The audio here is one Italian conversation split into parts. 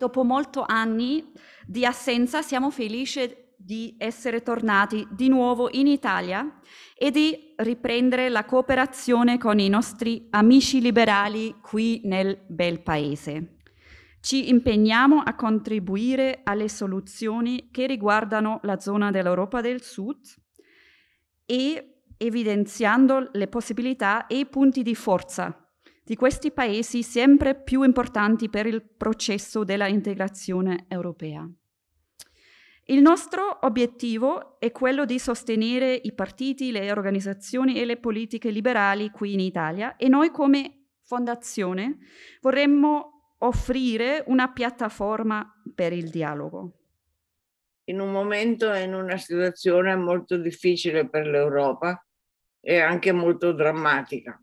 Dopo molti anni di assenza siamo felici di essere tornati di nuovo in Italia e di riprendere la cooperazione con i nostri amici liberali qui nel bel paese. Ci impegniamo a contribuire alle soluzioni che riguardano la zona dell'Europa del Sud e evidenziando le possibilità e i punti di forza di questi paesi sempre più importanti per il processo della integrazione europea. Il nostro obiettivo è quello di sostenere i partiti, le organizzazioni e le politiche liberali qui in Italia e noi come fondazione vorremmo offrire una piattaforma per il dialogo. In un momento e in una situazione molto difficile per l'Europa e anche molto drammatica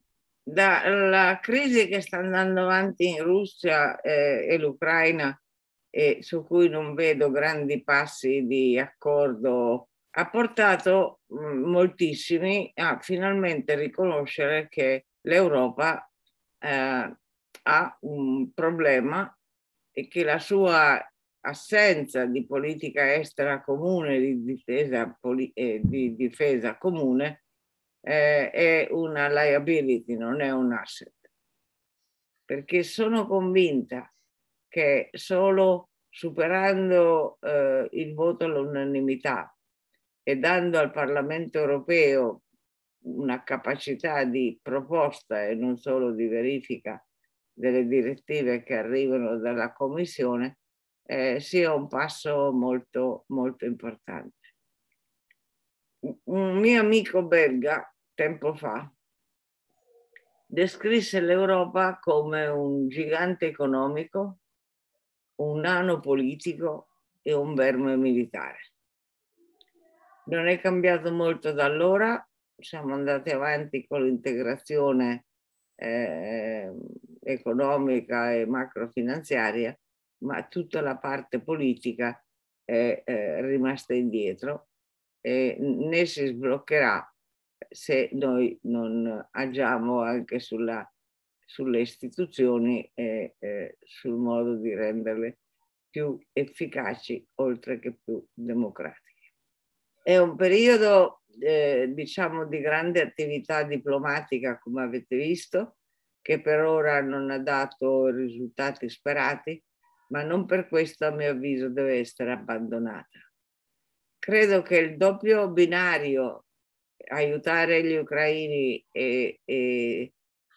dalla crisi che sta andando avanti in Russia eh, e l'Ucraina, e su cui non vedo grandi passi di accordo, ha portato mm, moltissimi a finalmente riconoscere che l'Europa eh, ha un problema e che la sua assenza di politica estera comune, di difesa, poli- eh, di difesa comune, eh, è una liability, non è un asset, perché sono convinta che solo superando eh, il voto all'unanimità e dando al Parlamento europeo una capacità di proposta e non solo di verifica delle direttive che arrivano dalla Commissione, eh, sia un passo molto, molto importante un mio amico belga, tempo fa, descrisse l'Europa come un gigante economico, un nano politico e un verme militare. Non è cambiato molto da allora, siamo andati avanti con l'integrazione eh, economica e macrofinanziaria, ma tutta la parte politica è eh, rimasta indietro eh, né si sbloccherà se noi non agiamo anche sulla, sulle istituzioni e eh, sul modo di renderle più efficaci oltre che più democratiche. È un periodo eh, diciamo di grande attività diplomatica come avete visto che per ora non ha dato risultati sperati ma non per questo a mio avviso deve essere abbandonata credo che il doppio binario aiutare gli ucraini e, e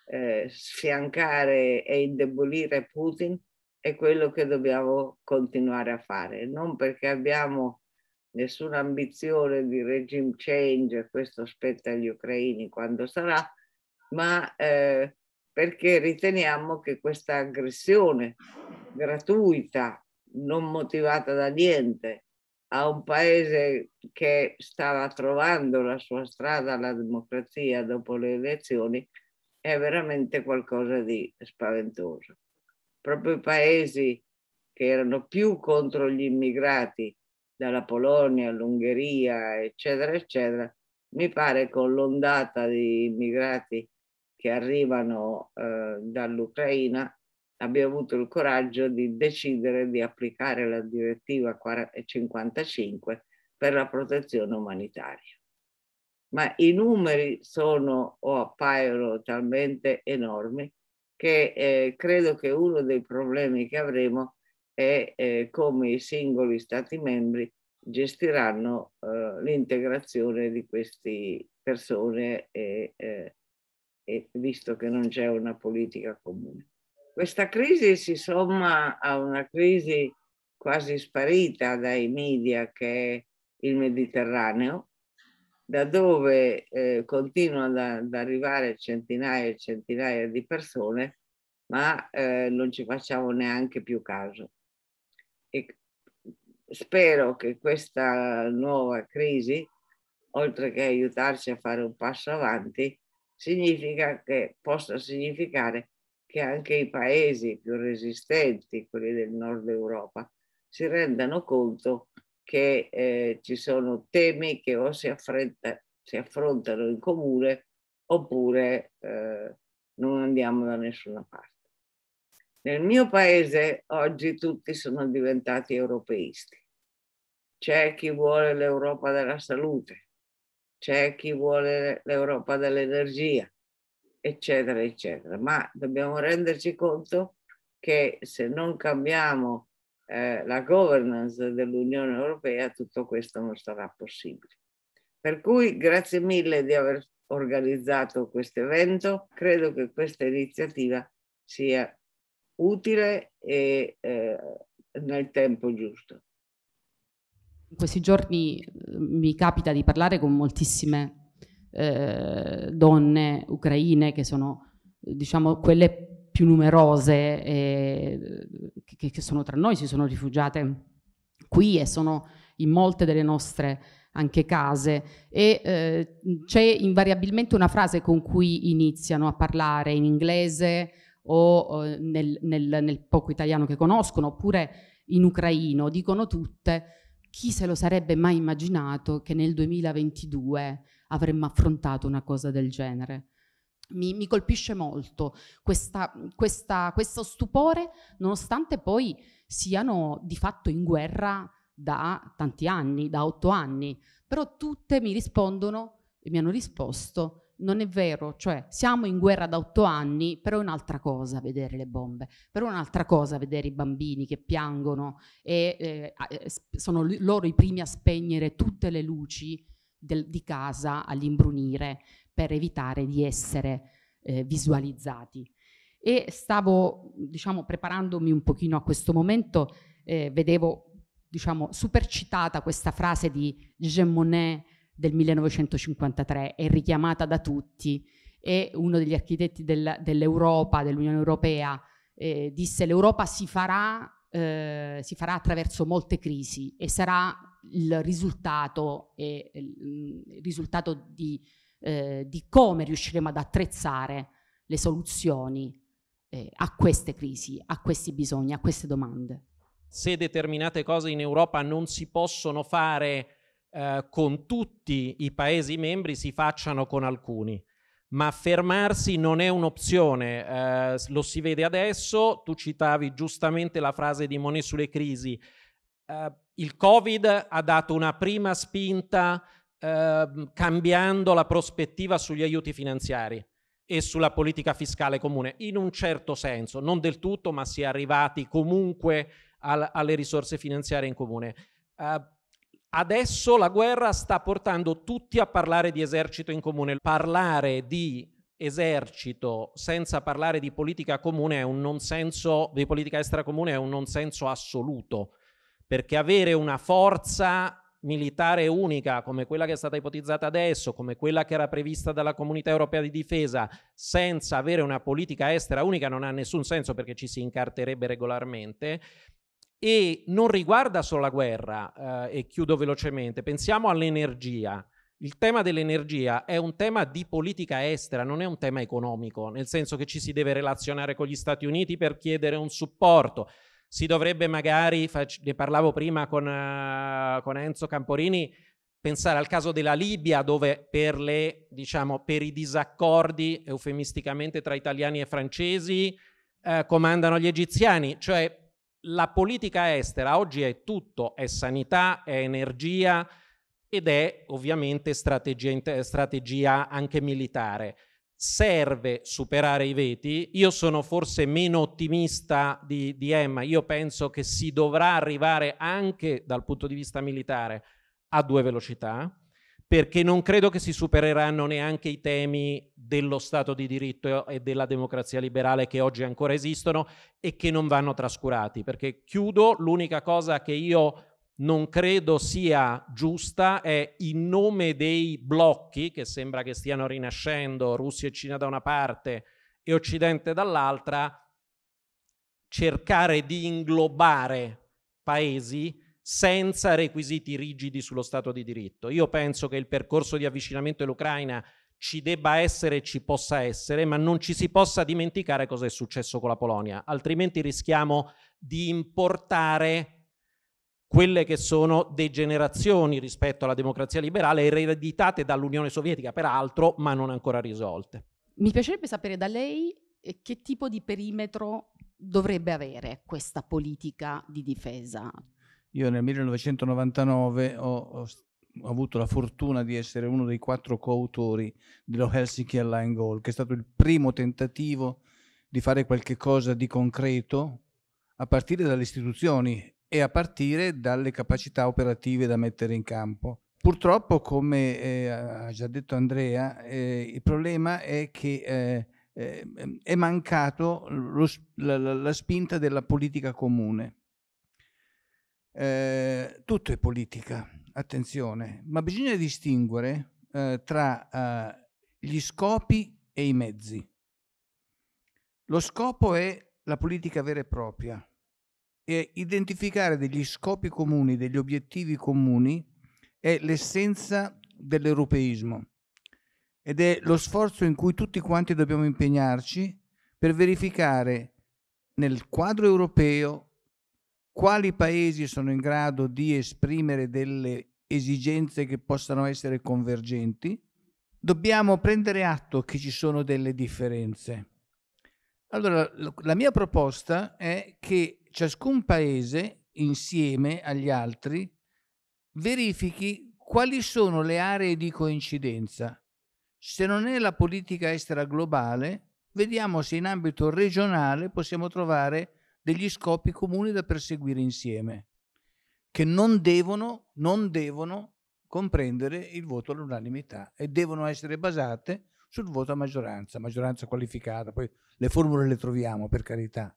eh, sfiancare e indebolire Putin è quello che dobbiamo continuare a fare, non perché abbiamo nessuna ambizione di regime change, questo spetta agli ucraini quando sarà, ma eh, perché riteniamo che questa aggressione gratuita, non motivata da niente, a un paese che stava trovando la sua strada alla democrazia dopo le elezioni è veramente qualcosa di spaventoso. Proprio i paesi che erano più contro gli immigrati, dalla Polonia l'Ungheria, eccetera, eccetera, mi pare con l'ondata di immigrati che arrivano eh, dall'Ucraina abbia avuto il coraggio di decidere di applicare la direttiva 55 per la protezione umanitaria. Ma i numeri sono o appaiono talmente enormi che eh, credo che uno dei problemi che avremo è eh, come i singoli Stati membri gestiranno eh, l'integrazione di queste persone, eh, e, visto che non c'è una politica comune. Questa crisi si somma a una crisi quasi sparita dai media che è il Mediterraneo, da dove eh, continuano ad arrivare centinaia e centinaia di persone, ma eh, non ci facciamo neanche più caso. E spero che questa nuova crisi, oltre che aiutarci a fare un passo avanti, significa che possa significare che anche i paesi più resistenti, quelli del nord Europa, si rendano conto che eh, ci sono temi che o si, affretta, si affrontano in comune oppure eh, non andiamo da nessuna parte. Nel mio paese oggi tutti sono diventati europeisti. C'è chi vuole l'Europa della salute, c'è chi vuole l'Europa dell'energia, eccetera, eccetera. Ma dobbiamo renderci conto che se non cambiamo eh, la governance dell'Unione Europea, tutto questo non sarà possibile. Per cui grazie mille di aver organizzato questo evento, credo che questa iniziativa sia utile e eh, nel tempo giusto. In questi giorni mm, mi capita di parlare con moltissime persone eh, donne ucraine che sono diciamo quelle più numerose eh, che, che, sono tra noi, si sono rifugiate qui e sono in molte delle nostre anche case e eh, c'è invariabilmente una frase con cui iniziano a parlare in inglese o eh, nel, nel, nel, poco italiano che conoscono oppure in ucraino, dicono tutte chi se lo sarebbe mai immaginato che nel 2022 avremmo affrontato una cosa del genere. Mi, mi colpisce molto questa, questa, questo stupore, nonostante poi siano di fatto in guerra da tanti anni, da otto anni, però tutte mi rispondono e mi hanno risposto non è vero, cioè siamo in guerra da otto anni, però è un'altra cosa vedere le bombe, però è un'altra cosa vedere i bambini che piangono e eh, eh sono loro i primi a spegnere tutte le luci del, di casa all'imbrunire per evitare di essere eh, visualizzati. E stavo, diciamo, preparandomi un pochino a questo momento, eh, vedevo, diciamo, supercitata questa frase di Jean Monnet del 1953, è richiamata da tutti, e uno degli architetti del, dell'Europa, dell'Unione Europea, eh, disse l'Europa si farà, eh, si farà attraverso molte crisi e sarà il risultato, è, mm, il risultato di, eh, di, come riusciremo ad attrezzare le soluzioni eh, a queste crisi, a questi bisogni, a queste domande. Se determinate cose in Europa non si possono fare eh, con tutti i Paesi membri, si facciano con alcuni ma fermarsi non è un'opzione, eh, lo si vede adesso, tu citavi giustamente la frase di Monet sulle crisi, eh, il Covid ha dato una prima spinta eh, cambiando la prospettiva sugli aiuti finanziari e sulla politica fiscale comune, in un certo senso, non del tutto, ma si è arrivati comunque al, alle risorse finanziarie in comune. Uh, adesso la guerra sta portando tutti a parlare di esercito in comune. Parlare di esercito senza parlare di politica comune è un non senso, di politica estera comune è un non senso assoluto perché avere una forza militare unica come quella che è stata ipotizzata adesso, come quella che era prevista dalla comunità europea di difesa, senza avere una politica estera unica non ha nessun senso perché ci si incarterebbe regolarmente e non riguarda solo la guerra, eh, e chiudo velocemente, pensiamo all'energia. Il tema dell'energia è un tema di politica estera, non è un tema economico, nel senso che ci si deve relazionare con gli Stati Uniti per chiedere un supporto si dovrebbe magari, ne parlavo prima con, uh, con Enzo Camporini, pensare al caso della Libia dove per, le, diciamo, per i disaccordi eufemisticamente tra italiani e francesi eh, comandano gli egiziani, cioè la politica estera oggi è tutto, è sanità, è energia ed è ovviamente strategia, strategia anche militare serve superare i veti. Io sono forse meno ottimista di, di, Emma, io penso che si dovrà arrivare anche dal punto di vista militare a due velocità, perché non credo che si supereranno neanche i temi dello Stato di diritto e della democrazia liberale che oggi ancora esistono e che non vanno trascurati, perché chiudo, l'unica cosa che io non credo sia giusta è in nome dei blocchi che sembra che stiano rinascendo, Russia e Cina da una parte e Occidente dall'altra, cercare di inglobare paesi senza requisiti rigidi sullo Stato di diritto. Io penso che il percorso di avvicinamento all'Ucraina ci debba essere e ci possa essere, ma non ci si possa dimenticare cosa è successo con la Polonia, altrimenti rischiamo di importare quelle che sono degenerazioni rispetto alla democrazia liberale ereditate dall'Unione Sovietica, peraltro, ma non ancora risolte. Mi piacerebbe sapere da lei eh, che tipo di perimetro dovrebbe avere questa politica di difesa. Io nel 1999 ho, ho ho avuto la fortuna di essere uno dei quattro coautori dello Helsinki Align Goal, che è stato il primo tentativo di fare qualche cosa di concreto a partire dalle istituzioni e a partire dalle capacità operative da mettere in campo. Purtroppo, come eh, ha già detto Andrea, eh, il problema è che eh, ehm, è mancato lo, la, la, spinta della politica comune. Eh, tutto è politica, attenzione, ma bisogna distinguere eh, tra eh, gli scopi e i mezzi. Lo scopo è la politica vera e propria, eh, identificare degli scopi comuni, degli obiettivi comuni, è l'essenza dell'europeismo ed è lo sforzo in cui tutti quanti dobbiamo impegnarci per verificare nel quadro europeo quali paesi sono in grado di esprimere delle esigenze che possano essere convergenti, dobbiamo prendere atto che ci sono delle differenze. Allora, la mia proposta è che ciascun paese, insieme agli altri, verifichi quali sono le aree di coincidenza. Se non è la politica estera globale, vediamo se in ambito regionale possiamo trovare degli scopi comuni da perseguire insieme, che non devono, non devono comprendere il voto all'unanimità e devono essere basate sul voto a maggioranza, maggioranza qualificata, poi le formule le troviamo per carità,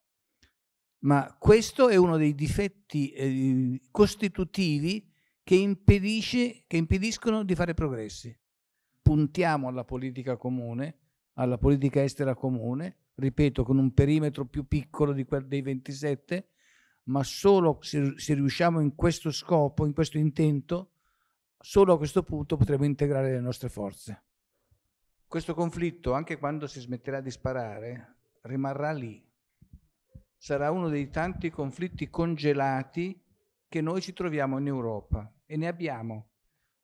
ma questo è uno dei difetti eh, costitutivi che, impedisce, che impediscono di fare progressi. Puntiamo alla politica comune, alla politica estera comune, ripeto, con un perimetro più piccolo di quel dei 27, ma solo se, se, riusciamo in questo scopo, in questo intento, solo a questo punto potremo integrare le nostre forze. Questo conflitto, anche quando si smetterà di sparare, rimarrà lì, sarà uno dei tanti conflitti congelati che noi ci troviamo in Europa e ne abbiamo.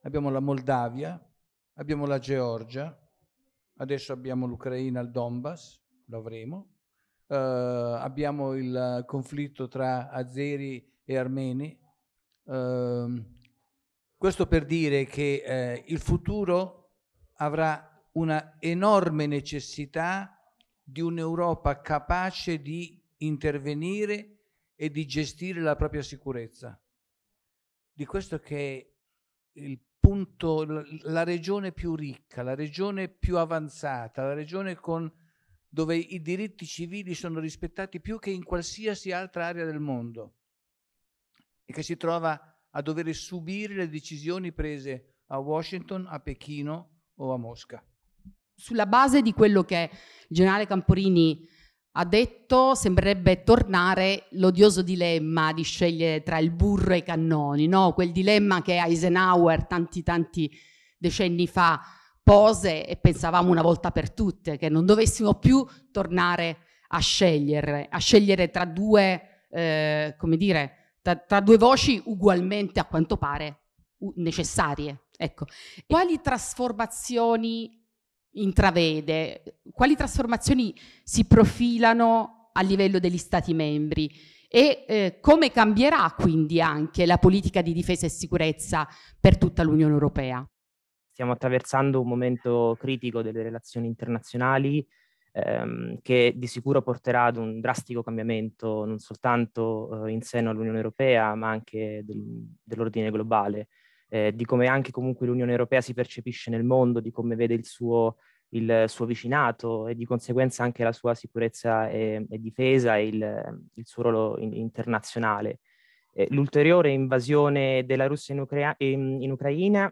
Abbiamo la Moldavia, abbiamo la Georgia, adesso abbiamo l'Ucraina il Donbass, lo avremo, uh, abbiamo il conflitto tra azeri e armeni. Uh, questo per dire che uh, il futuro avrà una enorme necessità di un'Europa capace di intervenire e di gestire la propria sicurezza. Di questo che è il punto, la regione più ricca, la regione più avanzata, la regione con, dove i diritti civili sono rispettati più che in qualsiasi altra area del mondo e che si trova a dover subire le decisioni prese a Washington, a Pechino o a Mosca. Sulla base di quello che il generale Camporini ha detto sembrerebbe tornare l'odioso dilemma di scegliere tra il burro e i cannoni, no? quel dilemma che Eisenhower tanti tanti decenni fa pose e pensavamo una volta per tutte, che non dovessimo più tornare a scegliere, a scegliere tra due, eh, come dire, tra, tra due voci ugualmente a quanto pare necessarie. Ecco. Quali trasformazioni intravede, quali trasformazioni si profilano a livello degli Stati membri e eh, come cambierà quindi anche la politica di difesa e sicurezza per tutta l'Unione Europea. Stiamo attraversando un momento critico delle relazioni internazionali ehm, che di sicuro porterà ad un drastico cambiamento non soltanto eh, in seno all'Unione Europea ma anche del, dell'ordine globale eh, di come anche comunque l'Unione Europea si percepisce nel mondo, di come vede il suo, il suo vicinato e di conseguenza anche la sua sicurezza e, e difesa e il, il suo ruolo in, internazionale. Eh, l'ulteriore invasione della Russia in, Ucra- in, in Ucraina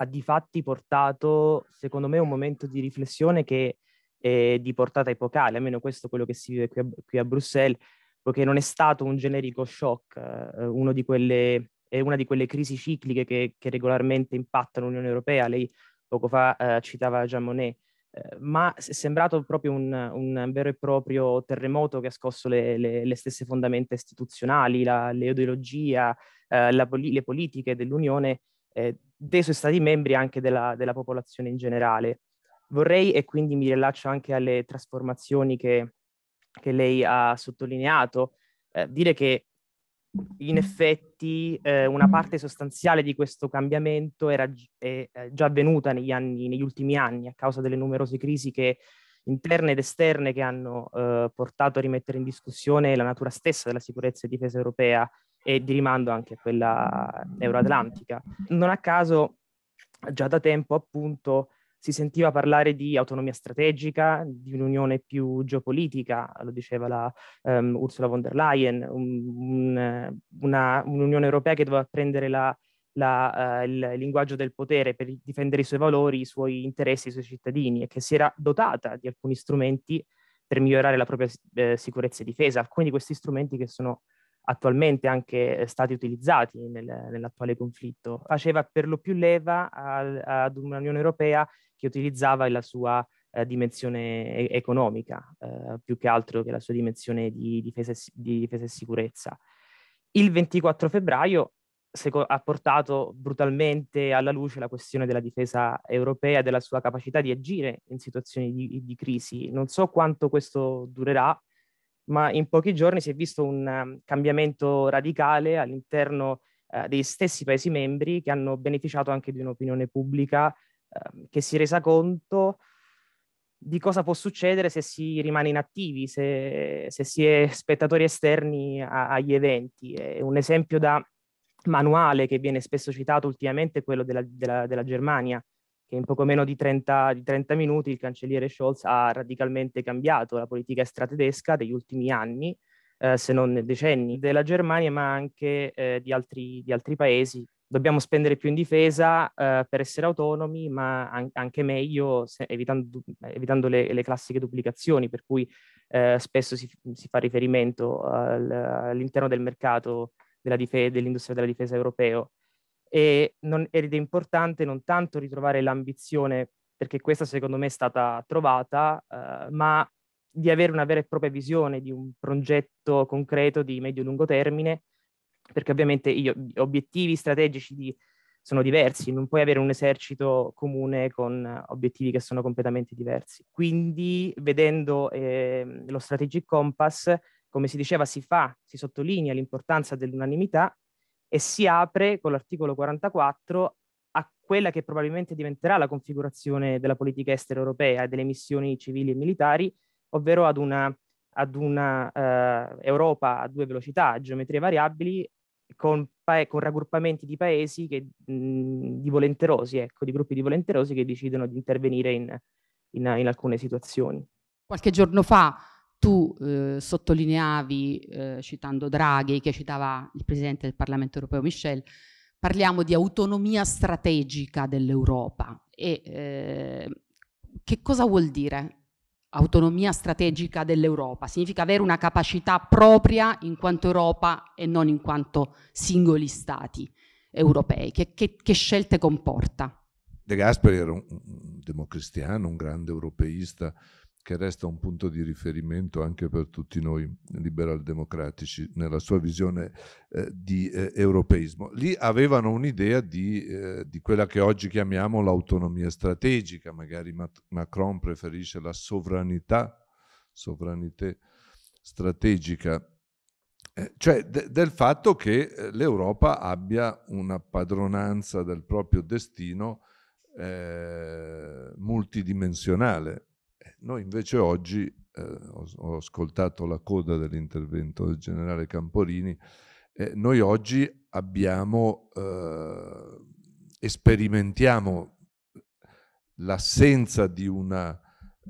ha di fatti portato, secondo me, un momento di riflessione che è di portata epocale, almeno questo è quello che si vive qui a, qui a Bruxelles, poiché non è stato un generico shock, eh, uno di quelle è una di quelle crisi cicliche che, che regolarmente impattano l'Unione Europea. Lei poco fa eh, citava Jean Monnet, eh, ma è sembrato proprio un, un, vero e proprio terremoto che ha scosso le, le, le stesse fondamenta istituzionali, la, l'ideologia, eh, la, le politiche dell'Unione, eh, dei suoi Stati membri e anche della, della popolazione in generale. Vorrei, e quindi mi rilascio anche alle trasformazioni che, che lei ha sottolineato, eh, dire che in effetti eh, una parte sostanziale di questo cambiamento era è, è già avvenuta negli, anni, negli, ultimi anni a causa delle numerose crisi che, interne ed esterne che hanno eh, portato a rimettere in discussione la natura stessa della sicurezza e difesa europea e di rimando anche a quella euroatlantica. Non a caso già da tempo appunto si sentiva parlare di autonomia strategica, di un'unione più geopolitica, lo diceva la, um, Ursula von der Leyen, un, un, una, un'Unione Europea che doveva prendere la, la, uh, il linguaggio del potere per difendere i suoi valori, i suoi interessi, i suoi cittadini e che si era dotata di alcuni strumenti per migliorare la propria eh, sicurezza e difesa, alcuni di questi strumenti che sono attualmente anche eh, stati utilizzati nel, nell'attuale conflitto. Faceva per lo più leva a, ad un'Unione Europea che utilizzava la sua eh, dimensione economica, eh, più che altro che la sua dimensione di difesa, di difesa e sicurezza. Il 24 febbraio seco- ha portato brutalmente alla luce la questione della difesa europea e della sua capacità di agire in situazioni di, di crisi. Non so quanto questo durerà, ma in pochi giorni si è visto un um, cambiamento radicale all'interno uh, eh, degli stessi Paesi membri che hanno beneficiato anche di un'opinione pubblica uh, che si è resa conto di cosa può succedere se si rimane inattivi, se, se si è spettatori esterni a, agli eventi. È un esempio da manuale che viene spesso citato ultimamente è quello della, della, della Germania, che in poco meno di 30, di 30, minuti il cancelliere Scholz ha radicalmente cambiato la politica tedesca degli ultimi anni, eh, se non decenni, della Germania ma anche eh, di, altri, di altri paesi dobbiamo spendere più in difesa eh, per essere autonomi, ma an- anche meglio se, evitando, evitando le, le, classiche duplicazioni, per cui eh, spesso si, si, fa riferimento al, all'interno del mercato della dife- dell'industria della difesa europeo. E non, ed è importante non tanto ritrovare l'ambizione, perché questa secondo me è stata trovata, eh, ma di avere una vera e propria visione di un progetto concreto di medio-lungo termine, perché ovviamente gli obiettivi strategici di, sono diversi, non puoi avere un esercito comune con obiettivi che sono completamente diversi. Quindi vedendo eh, lo Strategic Compass, come si diceva, si fa, si sottolinea l'importanza dell'unanimità e si apre con l'articolo 44 a quella che probabilmente diventerà la configurazione della politica estera europea e delle missioni civili e militari, ovvero ad una ad una eh, Europa a due velocità, a geometrie variabili, con, pa- con raggruppamenti di paesi che, mh, mhmm, di volenterosi, ecco, di gruppi di volenterosi che decidono di intervenire in, in, in alcune situazioni. Qualche giorno fa tu eh, sottolineavi, eh, citando Draghi, che citava il Presidente del Parlamento europeo Michel, parliamo di autonomia strategica dell'Europa. E eh, che cosa vuol dire autonomia strategica dell'Europa, significa avere una capacità propria in quanto Europa e non in quanto singoli stati europei. Che, che, che scelte comporta? De Gasperi era un, un democristiano, un grande europeista, che resta un punto di riferimento anche per tutti noi liberal-democratici nella sua visione eh, di eh, europeismo. Lì avevano un'idea di, eh, di, quella che oggi chiamiamo l'autonomia strategica, magari Mat Macron preferisce la sovranità, sovranità strategica, eh, cioè de del fatto che eh, l'Europa abbia una padronanza del proprio destino eh, multidimensionale noi invece oggi, eh, ho, ho, ascoltato la coda dell'intervento del generale Camporini, eh, noi oggi abbiamo, eh, sperimentiamo l'assenza di una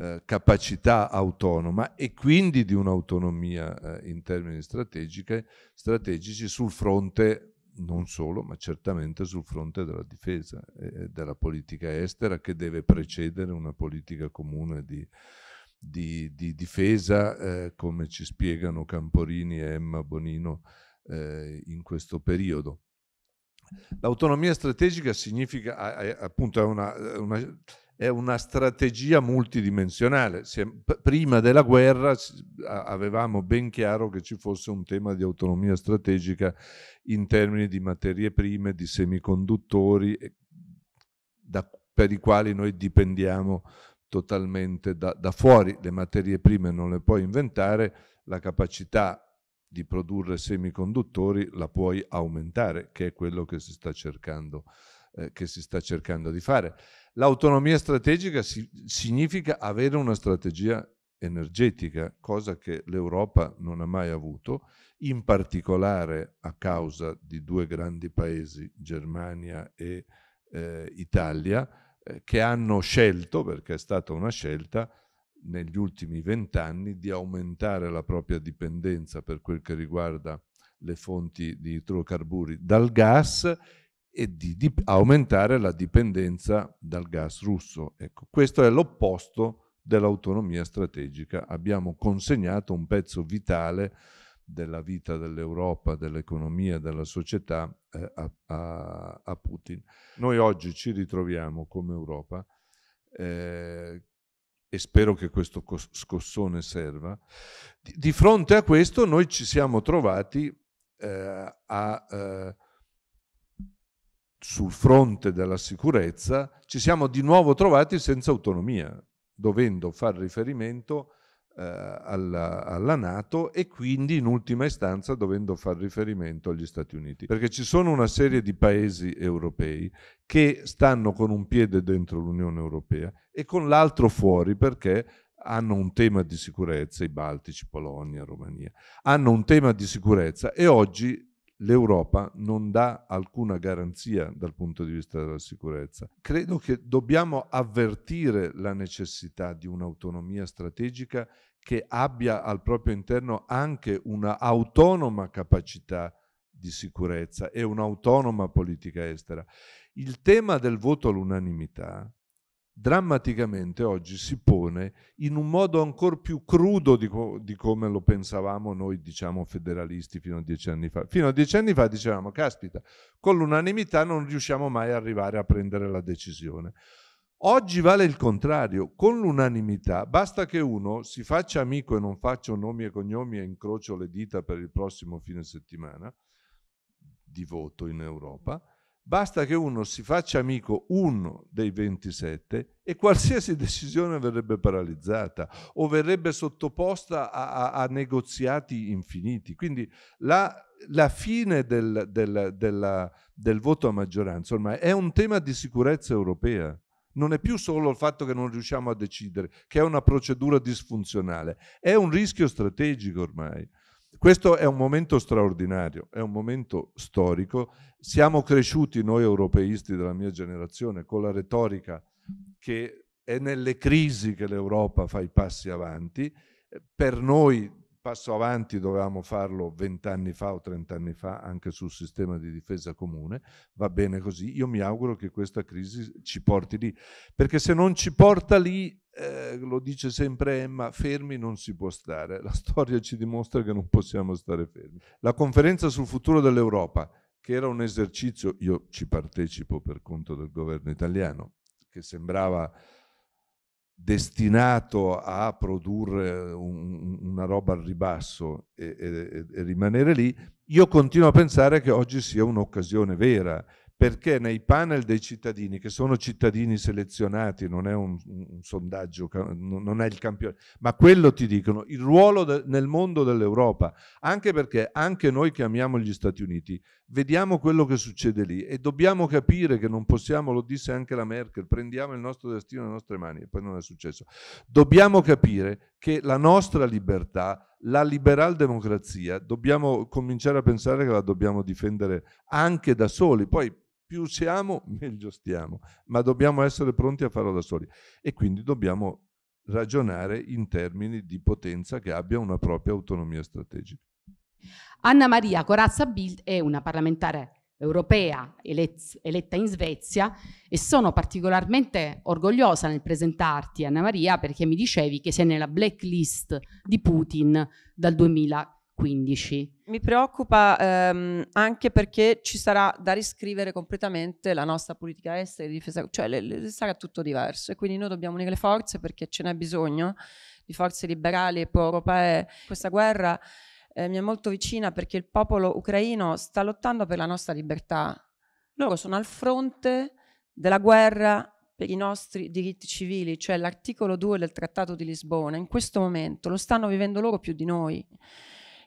eh, capacità autonoma e quindi di un'autonomia eh, in termini strategici sul fronte non solo, ma certamente sul fronte della difesa e della politica estera che deve precedere una politica comune di, di, di difesa, eh, come ci spiegano Camporini e Emma Bonino eh, in questo periodo. L'autonomia strategica significa, appunto, è una, una è una strategia multidimensionale. prima della guerra avevamo ben chiaro che ci fosse un tema di autonomia strategica in termini di materie prime, di semiconduttori, da, per i quali noi dipendiamo totalmente da, da fuori. Le materie prime non le puoi inventare, la capacità di produrre semiconduttori la puoi aumentare, che è quello che si sta cercando, eh, si sta cercando di fare. L'autonomia strategica si, significa avere una strategia energetica, cosa che l'Europa non ha mai avuto, in particolare a causa di due grandi paesi, Germania e eh, Italia, eh, che hanno scelto, perché è stata una scelta, negli ultimi vent'anni di aumentare la propria dipendenza per quel che riguarda le fonti di idrocarburi dal gas e di, di aumentare la dipendenza dal gas russo. Ecco, questo è l'opposto dell'autonomia strategica. Abbiamo consegnato un pezzo vitale della vita dell'Europa, dell'economia, della società eh, a, a, a, Putin. Noi oggi ci ritroviamo come Europa eh, e spero che questo scossone serva. Di, di, fronte a questo noi ci siamo trovati eh, a eh, sul fronte della sicurezza ci siamo di nuovo trovati senza autonomia, dovendo far riferimento eh, alla, alla, Nato e quindi in ultima istanza dovendo far riferimento agli Stati Uniti. Perché ci sono una serie di paesi europei che stanno con un piede dentro l'Unione Europea e con l'altro fuori perché hanno un tema di sicurezza, i Baltici, Polonia, Romania, hanno un tema di sicurezza e oggi l'Europa non dà alcuna garanzia dal punto di vista della sicurezza. Credo che dobbiamo avvertire la necessità di un'autonomia strategica che abbia al proprio interno anche un'autonoma capacità di sicurezza e un'autonoma politica estera. Il tema del voto all'unanimità drammaticamente oggi si pone in un modo ancora più crudo di, co di, come lo pensavamo noi, diciamo, federalisti fino a dieci anni fa. Fino a dieci anni fa dicevamo, caspita, con l'unanimità non riusciamo mai a arrivare a prendere la decisione. Oggi vale il contrario, con l'unanimità basta che uno si faccia amico e non faccio nomi e cognomi e incrocio le dita per il prossimo fine settimana di voto in Europa, Basta che uno si faccia amico uno dei 27 e qualsiasi decisione verrebbe paralizzata o verrebbe sottoposta a, a, a negoziati infiniti. Quindi la, la fine del, del, della, del voto a maggioranza ormai è un tema di sicurezza europea non è più solo il fatto che non riusciamo a decidere, che è una procedura disfunzionale, è un rischio strategico ormai. Questo è un momento straordinario, è un momento storico. Siamo cresciuti noi europeisti della mia generazione con la retorica che è nelle crisi che l'Europa fa i passi avanti. Per noi passo avanti dovevamo farlo vent'anni fa o trent'anni fa anche sul sistema di difesa comune, va bene così. Io mi auguro che questa crisi ci porti lì, perché se non ci porta lì, eh, lo dice sempre Emma, fermi non si può stare. La storia ci dimostra che non possiamo stare fermi. La conferenza sul futuro dell'Europa, che era un esercizio, io ci partecipo per conto del governo italiano, che sembrava destinato a produrre un, una roba al ribasso e, e, e rimanere lì, io continuo a pensare che oggi sia un'occasione vera, perché nei panel dei cittadini, che sono cittadini selezionati, non è un, un sondaggio, non è il campione, ma quello ti dicono, il ruolo de, nel mondo dell'Europa, anche perché anche noi che amiamo gli Stati Uniti, vediamo quello che succede lì e dobbiamo capire che non possiamo, lo disse anche la Merkel, prendiamo il nostro destino nelle nostre mani e poi non è successo. Dobbiamo capire che la nostra libertà, la liberal democrazia, dobbiamo cominciare a pensare che la dobbiamo difendere anche da soli. Poi più siamo, meglio stiamo, ma dobbiamo essere pronti a farlo da soli e quindi dobbiamo ragionare in termini di potenza che abbia una propria autonomia strategica. Anna Maria Corazza Bild è una parlamentare europea eletta in Svezia e sono particolarmente orgogliosa nel presentarti Anna Maria perché mi dicevi che sei nella blacklist di Putin dal 2014. 15. Mi preoccupa ehm, anche perché ci sarà da riscrivere completamente la nostra politica estera e difesa, cioè le, le, sarà tutto diverso e quindi noi dobbiamo unire le forze perché ce n'è bisogno di forze liberali e pro-europee. Questa guerra eh, mi è molto vicina perché il popolo ucraino sta lottando per la nostra libertà. Loro sono al fronte della guerra per i nostri diritti civili, cioè l'articolo 2 del Trattato di Lisbona, in questo momento lo stanno vivendo loro più di noi.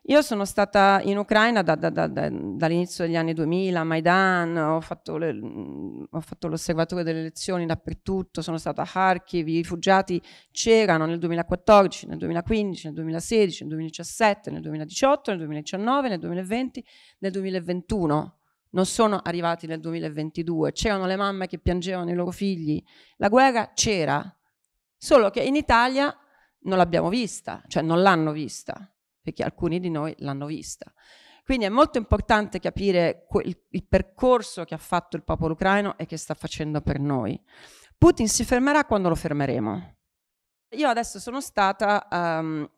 Io sono stata in Ucraina da, da, da, dall'inizio degli anni 2000, Maidan, ho fatto, le, mm, ho fatto l'osservatorio delle elezioni dappertutto, sono stata a Kharkiv, i rifugiati c'erano nel 2014, nel 2015, nel 2016, nel 2017, nel 2018, nel 2019, nel 2020, nel 2021 non sono arrivati nel 2022, c'erano le mamme che piangevano i loro figli, la guerra c'era, solo che in Italia non l'abbiamo vista, cioè non l'hanno vista perché alcuni di noi l'hanno vista. Quindi è molto importante capire il percorso che ha fatto il popolo ucraino e che sta facendo per noi. Putin si fermerà quando lo fermeremo. Io adesso sono stata um,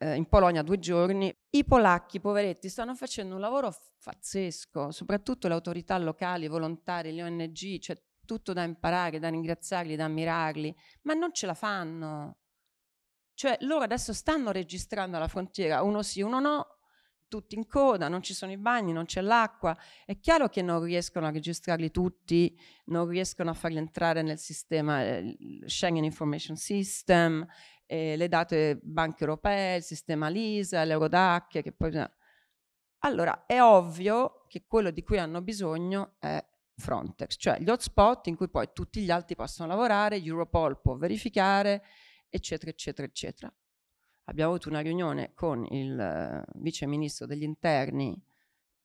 in Polonia due giorni. I polacchi, poveretti, stanno facendo un lavoro pazzesco, soprattutto le autorità locali, i volontari, le ONG, c'è cioè tutto da imparare, da ringraziarli, da ammirarli, ma non ce la fanno. Cioè loro adesso stanno registrando alla frontiera uno sì, uno no, tutti in coda, non ci sono i bagni, non c'è l'acqua. È chiaro che non riescono a registrarli tutti, non riescono a farli entrare nel sistema eh, Schengen Information System, eh, le date banche europee, il sistema LISA, l'Eurodac, che poi... Allora, è ovvio che quello di cui hanno bisogno è Frontex, cioè gli hotspot in cui poi tutti gli altri possono lavorare, Europol può verificare, eccetera, eccetera, eccetera. Abbiamo avuto una riunione con il eh, vice ministro degli interni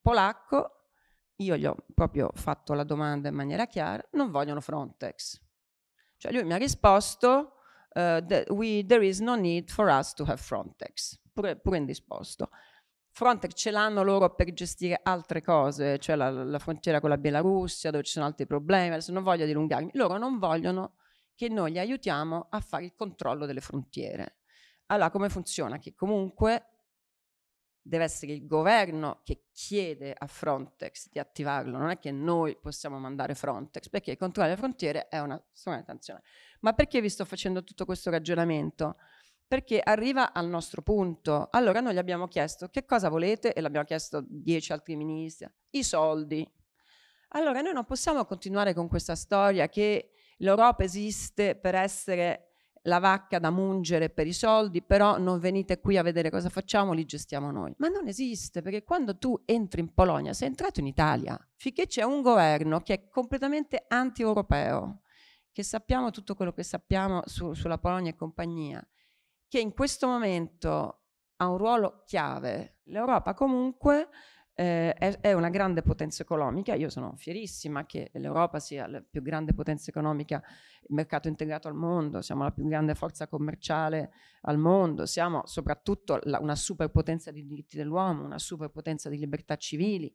polacco, io gli ho proprio fatto la domanda in maniera chiara, non vogliono Frontex. Cioè lui mi ha risposto, uh, we, there is no need for us to have Frontex, pure, pure indisposto. Frontex ce l'hanno loro per gestire altre cose, cioè la, la, frontiera con la Bielorussia, dove ci sono altri problemi, adesso non voglio dilungarmi, loro non vogliono che noi li aiutiamo a fare il controllo delle frontiere. Allora, come funziona? Che comunque deve essere il governo che chiede a Frontex di attivarlo, non è che noi possiamo mandare Frontex, perché controllare le frontiere è una strana attenzione. Ma perché vi sto facendo tutto questo ragionamento? Perché arriva al nostro punto. Allora noi gli abbiamo chiesto che cosa volete e l'abbiamo chiesto dieci altri ministri, i soldi. Allora noi non possiamo continuare con questa storia che L'Europa esiste per essere la vacca da mungere per i soldi, però non venite qui a vedere cosa facciamo, li gestiamo noi. Ma non esiste, perché quando tu entri in Polonia, sei entrato in Italia, finché c'è un governo che è completamente anti-europeo, che sappiamo tutto quello che sappiamo su, sulla Polonia e compagnia, che in questo momento ha un ruolo chiave, l'Europa comunque eh, è, è, una grande potenza economica, io sono fierissima che l'Europa sia la più grande potenza economica, il mercato integrato al mondo, siamo la più grande forza commerciale al mondo, siamo soprattutto la, una superpotenza di diritti dell'uomo, una superpotenza di libertà civili,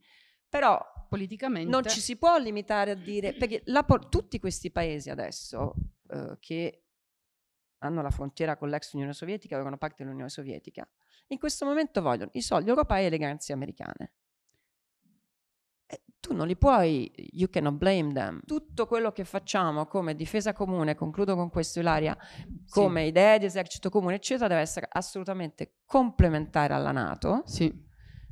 però politicamente non ci si può limitare a dire, perché la, tutti questi paesi adesso eh, che hanno la frontiera con l'ex Unione Sovietica, avevano parte dell'Unione Sovietica, in questo momento vogliono i soldi europei e le garanzie americane. Eh, tu non li puoi, you cannot blame them. Tutto quello che facciamo come difesa comune, concludo con questo Ilaria, come sì. idee di esercito comune, eccetera, deve essere assolutamente complementare alla Nato, sì.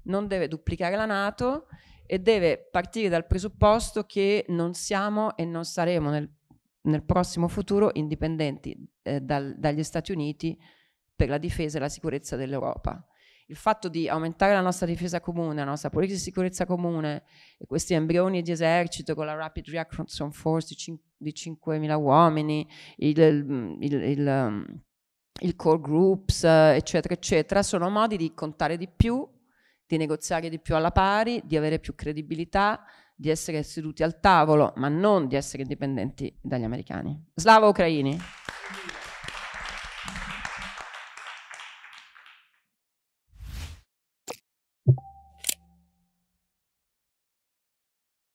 non deve duplicare la Nato e deve partire dal presupposto che non siamo e non saremo nel, nel prossimo futuro indipendenti eh, dal, dagli Stati Uniti per la difesa e la sicurezza dell'Europa il fatto di aumentare la nostra difesa comune, la nostra politica di sicurezza comune, e questi embrioni di esercito con la Rapid Reaction Force di, 5.000 uomini, il, il, il, um, il core groups, eccetera, eccetera, sono modi di contare di più, di negoziare di più alla pari, di avere più credibilità, di essere seduti al tavolo, ma non di essere indipendenti dagli americani. Slavo Ucraini!